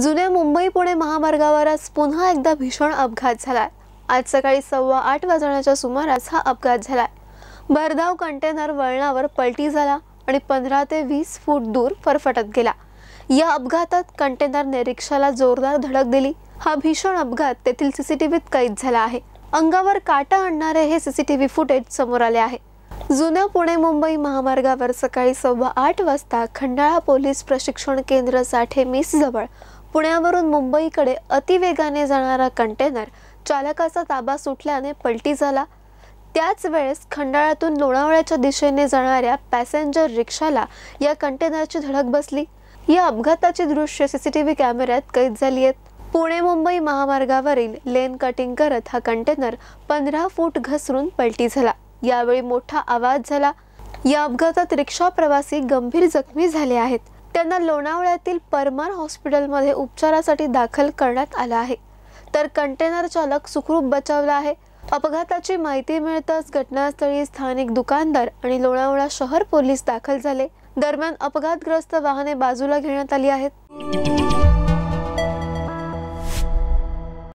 जुन्या मुंबई पुणे महामार्गावर आज पुन्हा एकदा भीषण अपघात झालाय आज सकाळी सव्वा आठ वाजण्याच्या सुमारास हा अपघात झालाय भरधाव कंटेनर वळणावर पलटी झाला आणि पंधरा ते वीस फूट दूर फरफटत गेला या अपघातात कंटेनरने रिक्षाला जोरदार धडक दिली हा भीषण अपघात तेथील सीसीटीव्हीत कैद झाला आहे अंगावर काटा आणणारे हे सीसीटीव्ही फुटेज समोर आले आहे जुन्या पुणे मुंबई महामार्गावर सकाळी सव्वा आठ वाजता खंडाळा पोलीस प्रशिक्षण केंद्र साठे मिस जवळ पुण्यावरून मुंबईकडे अतिवेगाने जाणारा कंटेनर चालकाचा ताबा सुटल्याने पलटी झाला त्याच वेळेस खंडाळातून लोणावळ्याच्या दिशेने जाणाऱ्या पॅसेंजर रिक्षाला या कंटेनरची धडक बसली या अपघाताची दृश्य सीसीटीव्ही कॅमेऱ्यात कैद झाली आहेत पुणे मुंबई महामार्गावरील लेन कटिंग करत हा कंटेनर पंधरा फूट घसरून पलटी झाला यावेळी मोठा आवाज झाला या अपघातात रिक्षा प्रवासी गंभीर जखमी झाले आहेत त्यांना लोणावळ्यातील परमार हॉस्पिटलमध्ये उपचारासाठी दाखल करण्यात आलं आहे तर कंटेनर चालक सुखरूप बचावला आहे अपघाताची माहिती मिळताच घटनास्थळी स्थानिक दुकानदार आणि लोणावळा शहर पोलीस दाखल झाले दरम्यान अपघातग्रस्त वाहने बाजूला घेण्यात आली आहेत